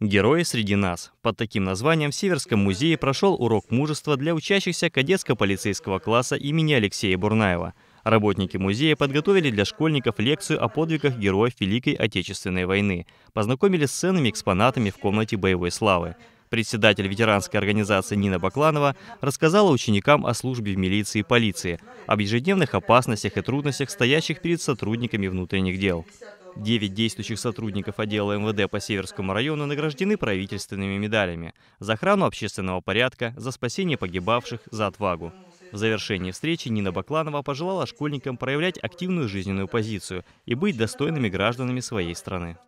Герои среди нас. Под таким названием в Северском музее прошел урок мужества для учащихся кадетско-полицейского класса имени Алексея Бурнаева. Работники музея подготовили для школьников лекцию о подвигах героев Великой Отечественной войны, познакомили с ценными экспонатами в комнате боевой славы. Председатель ветеранской организации Нина Бакланова рассказала ученикам о службе в милиции и полиции, об ежедневных опасностях и трудностях, стоящих перед сотрудниками внутренних дел. Девять действующих сотрудников отдела МВД по Северскому району награждены правительственными медалями за охрану общественного порядка, за спасение погибавших, за отвагу. В завершении встречи Нина Бакланова пожелала школьникам проявлять активную жизненную позицию и быть достойными гражданами своей страны.